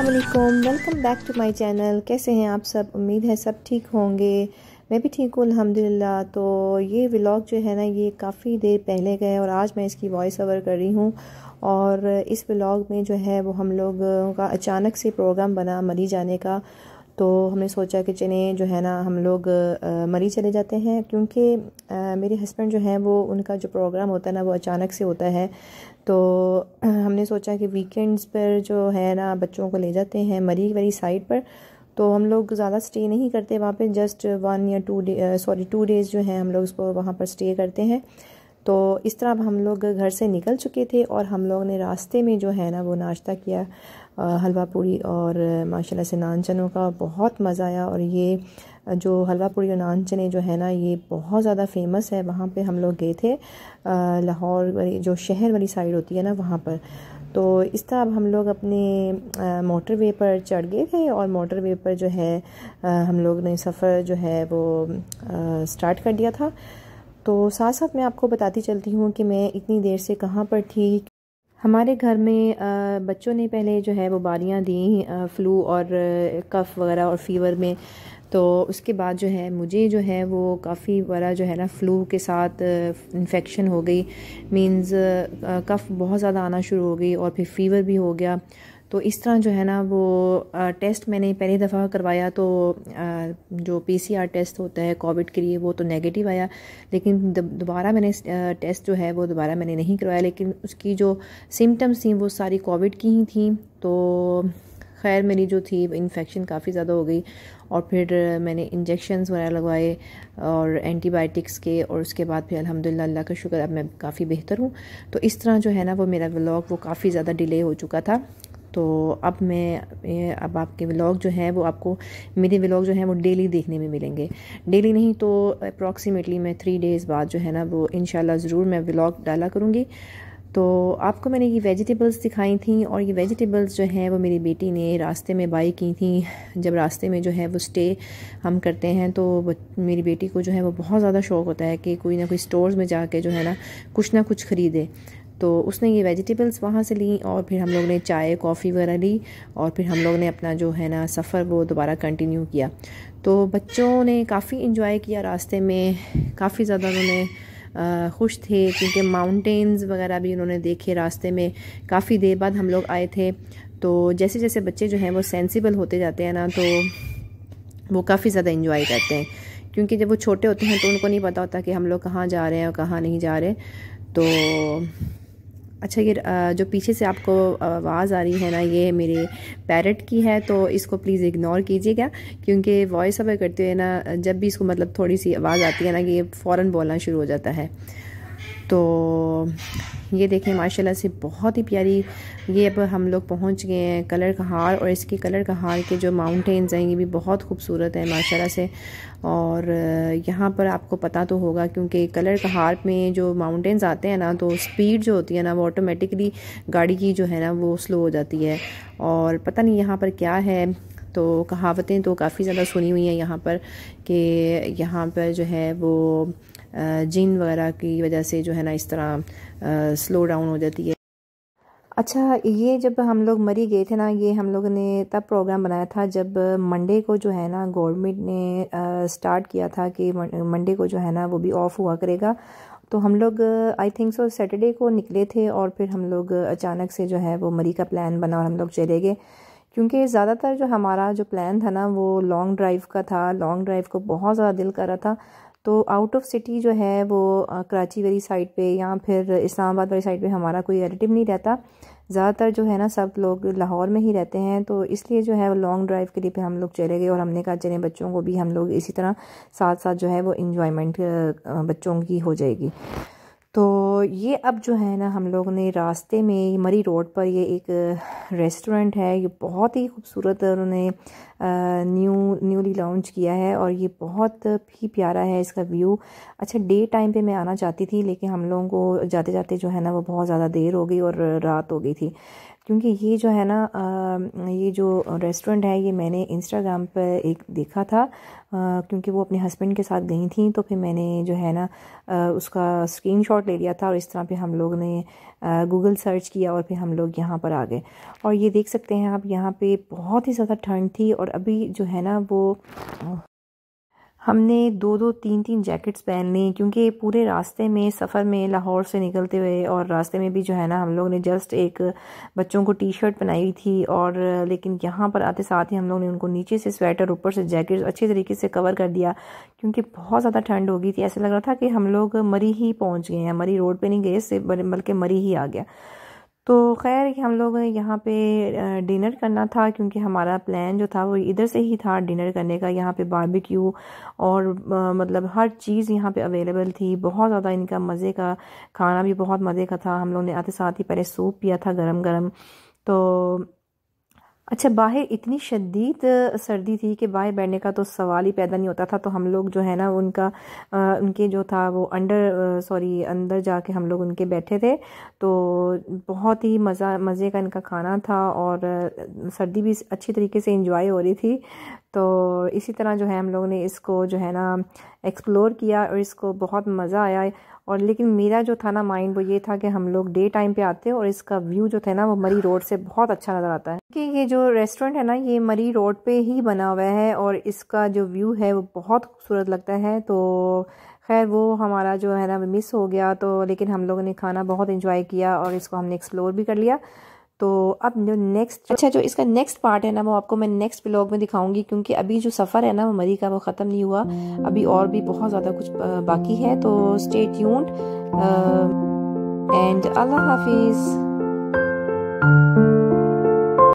Aslam welcome back to my channel कैसे हैं आप सब उम्मीद है सब ठीक होंगे मैं भी ठीक हूँ अल्हम्दुलिल्लाह तो ये व्लॉग जो है ना ये काफ़ी देर पहले गए और आज मैं इसकी वॉइस ओवर कर रही हूँ और इस व्लॉग में जो है वो हम लोग का अचानक से प्रोग्राम बना मरी जाने का तो हमने सोचा कि चले जो है ना हम लोग मरी चले जाते हैं क्योंकि मेरे हस्बैंड जो हैं वो उनका जो प्रोग्राम होता है ना वो अचानक से होता है तो हमने सोचा कि वीकेंड्स पर जो है ना बच्चों को ले जाते हैं मरी वरी साइड पर तो हम लोग ज़्यादा स्टे नहीं करते वहाँ पे जस्ट वन या two day sorry two days जो हैं हम लोग उसको वहाँ पर स्टे करते हैं तो इस तरह हम लोग घर से निकल चुके थे और हम लोग ने रास्ते में जो है ना वो नाश्ता किया हलवा पूरी और माशाल्लाह से नान चनों का बहुत मज़ा आया और ये जो हलवा पूरी और नान चने जो है ना ये बहुत ज़्यादा फेमस है वहाँ पे हम लोग गए थे लाहौर वाली जो शहर वाली साइड होती है ना वहाँ पर तो इस तरह अब हम लोग अपने मोटर वे पर चढ़ गए थे और मोटर वे पर जो है आ, हम लोग ने सफ़र जो है वो आ, स्टार्ट कर दिया था तो साथ साथ मैं आपको बताती चलती हूँ कि मैं इतनी देर से कहाँ पर थी हमारे घर में बच्चों ने पहले जो है वो बारियाँ दी फ़्लू और कफ़ वगैरह और फ़ीवर में तो उसके बाद जो है मुझे जो है वो काफ़ी बड़ा जो है ना फ़्लू के साथ इन्फेक्शन हो गई मींस कफ़ बहुत ज़्यादा आना शुरू हो गई और फिर फ़ीवर भी हो गया तो इस तरह जो है ना वो आ, टेस्ट मैंने पहली दफ़ा करवाया तो आ, जो पीसीआर टेस्ट होता है कोविड के लिए वो तो नेगेटिव आया लेकिन दोबारा मैंने टेस्ट जो है वो दोबारा मैंने नहीं करवाया लेकिन उसकी जो सिम्टम्स थी वो सारी कोविड की ही थी तो खैर मेरी जो थी इन्फेक्शन काफ़ी ज़्यादा हो गई और फिर मैंने इंजेक्शन्स वगैरह लगवाए और एंटीबायोटिक्स के और उसके बाद फिर अल्हम्दुलिल्लाह अल्लाह का शुक्र अब मैं काफ़ी बेहतर हूँ तो इस तरह जो है ना वो मेरा व्लॉग वो काफ़ी ज़्यादा डिले हो चुका था तो अब मैं अब आपके व्लॉग जो हैं वो आपको मेरे व्लॉग जो हैं वो डेली देखने में मिलेंगे डेली नहीं तो अप्रॉक्सीमेटली मैं थ्री डेज़ बाद जो है ना वो इन ज़रूर मैं व्लॉग डाला करूँगी तो आपको मैंने ये वेजिटेबल्स दिखाई थी और ये वेजिटेबल्स जो हैं वो मेरी बेटी ने रास्ते में बाई की थी जब रास्ते में जो है वो स्टे हम करते हैं तो मेरी बेटी को जो है वो बहुत ज़्यादा शौक़ होता है कि कोई ना कोई स्टोर्स में जाके जो है ना कुछ ना कुछ ख़रीदे तो उसने ये वेजिटेबल्स वहाँ से ली और फिर हम लोग ने चाय कॉफ़ी वगैरह ली और फिर हम लोग ने अपना जो है ना सफ़र वो दोबारा कंटिन्यू किया तो बच्चों ने काफ़ी इन्जॉय किया रास्ते में काफ़ी ज़्यादा उन्होंने खुश थे क्योंकि माउंटेन्स वगैरह भी उन्होंने देखे रास्ते में काफ़ी देर बाद हम लोग आए थे तो जैसे जैसे बच्चे जो हैं वो सेंसिबल होते जाते हैं ना तो वो काफ़ी ज़्यादा इन्जॉय करते हैं क्योंकि जब वो छोटे होते हैं तो उनको नहीं पता होता कि हम लोग कहाँ जा रहे हैं और कहाँ नहीं जा रहे तो अच्छा ये जो पीछे से आपको आवाज़ आ रही है ना ये मेरे पैरट की है तो इसको प्लीज़ इग्नोर कीजिएगा क्योंकि वॉइस अवर करते हुए ना जब भी इसको मतलब थोड़ी सी आवाज़ आती है ना कि ये फ़ौरन बोलना शुरू हो जाता है तो ये देखें माशाल्लाह से बहुत ही प्यारी ये अब हम लोग पहुंच गए हैं कलर कहार और इसके कलर कहार के जो माउंटेन्स हैं ये भी बहुत खूबसूरत है माशाल्लाह से और यहाँ पर आपको पता तो होगा क्योंकि कलर कहार में जो माउंटेन्स आते हैं ना तो स्पीड जो होती है ना वो ऑटोमेटिकली गाड़ी की जो है ना वो स्लो हो जाती है और पता नहीं यहाँ पर क्या है तो कहावतें तो काफ़ी ज़्यादा सुनी हुई हैं यहाँ पर कि यहाँ पर जो है वो जिन वगैरह की वजह से जो है ना इस तरह स्लो डाउन हो जाती है अच्छा ये जब हम लोग मरी गए थे ना ये हम लोग ने तब प्रोग्राम बनाया था जब मंडे को जो है ना गवर्नमेंट ने आ, स्टार्ट किया था कि मंडे को जो है ना वो भी ऑफ़ हुआ करेगा तो हम लोग आई थिंक सो सैटरडे को निकले थे और फिर हम लोग अचानक से जो है वो मरी का प्लान बना और हम लोग चले गए क्योंकि ज़्यादातर जो हमारा जो प्लान था ना वो लॉन्ग ड्राइव का था लॉन्ग ड्राइव को बहुत ज़्यादा दिल कर रहा था तो आउट ऑफ सिटी जो है वो कराची वाली साइड पे या फिर इस्लामाबाद वाली साइड पे हमारा कोई रिलेटिव नहीं रहता ज़्यादातर जो है ना सब लोग लाहौर में ही रहते हैं तो इसलिए जो है वो लॉन्ग ड्राइव के लिए पे हम लोग चले गए और हमने कहा चले बच्चों को भी हम लोग इसी तरह साथ साथ जो है वो इन्जॉयमेंट बच्चों की हो जाएगी तो ये अब जो है ना हम लोग ने रास्ते में मरी रोड पर ये एक रेस्टोरेंट है ये बहुत ही खूबसूरत उन्होंने न्यू न्यूली लॉन्च किया है और ये बहुत ही प्यारा है इसका व्यू अच्छा डे टाइम पे मैं आना चाहती थी लेकिन हम लोगों को जाते जाते जो है ना वो बहुत ज़्यादा देर हो गई और रात हो गई थी क्योंकि ये जो है ना ये जो रेस्टोरेंट है ये मैंने इंस्टाग्राम पर एक देखा था क्योंकि वो अपने हस्बैंड के साथ गई थी तो फिर मैंने जो है ना उसका स्क्रीनशॉट ले लिया था और इस तरह पे हम लोग ने गूगल सर्च किया और फिर हम लोग यहाँ पर आ गए और ये देख सकते हैं आप यहाँ पे बहुत ही ज़्यादा ठंड थी और अभी जो है ना वो हमने दो दो तीन तीन जैकेट्स पहन ली क्योंकि पूरे रास्ते में सफ़र में लाहौर से निकलते हुए और रास्ते में भी जो है ना हम लोग ने जस्ट एक बच्चों को टी शर्ट पहनाई हुई थी और लेकिन यहाँ पर आते साथ ही हम लोग ने उनको नीचे से स्वेटर ऊपर से जैकेट अच्छे तरीके से कवर कर दिया क्योंकि बहुत ज़्यादा ठंड हो गई थी ऐसा लग रहा था कि हम लोग मरी ही पहुँच गए हैं मरी रोड पर नहीं गए बल्कि मरी ही आ गया तो खैर कि हम लोगों ने यहाँ पे डिनर करना था क्योंकि हमारा प्लान जो था वो इधर से ही था डिनर करने का यहाँ पे बारबेक्यू और आ, मतलब हर चीज़ यहाँ पे अवेलेबल थी बहुत ज़्यादा इनका मज़े का खाना भी बहुत मज़े का था हम लोग ने आते साथ ही पहले सूप पिया था गरम गरम तो अच्छा बाहर इतनी शदीद सर्दी थी कि बाहर बैठने का तो सवाल ही पैदा नहीं होता था तो हम लोग जो है ना उनका आ, उनके जो था वो अंडर सॉरी अंदर जाके हम लोग उनके बैठे थे तो बहुत ही मज़ा मज़े का इनका खाना था और सर्दी भी अच्छी तरीके से इंजॉय हो रही थी तो इसी तरह जो है हम लोगों ने इसको जो है ना एक्सप्लोर किया और इसको बहुत मज़ा आया और लेकिन मेरा जो था ना माइंड वो ये था कि हम लोग डे टाइम पे आते हैं और इसका व्यू जो था ना वो मरी रोड से बहुत अच्छा नज़र आता है कि ये जो रेस्टोरेंट है ना ये मरी रोड पे ही बना हुआ है और इसका जो व्यू है वो बहुत खूबसूरत लगता है तो खैर वो हमारा जो है ना मिस हो गया तो लेकिन हम लोगों ने खाना बहुत इंजॉय किया और इसको हमने एक्सप्लोर भी कर लिया तो अब जो नेक्स्ट अच्छा जो इसका नेक्स्ट पार्ट है ना वो आपको मैं नेक्स्ट ब्लॉग में दिखाऊंगी क्योंकि अभी जो सफ़र है ना वो मरी का वो ख़त्म नहीं हुआ अभी और भी बहुत ज़्यादा कुछ बाकी है तो स्टे एंड अल्लाह हाफिज़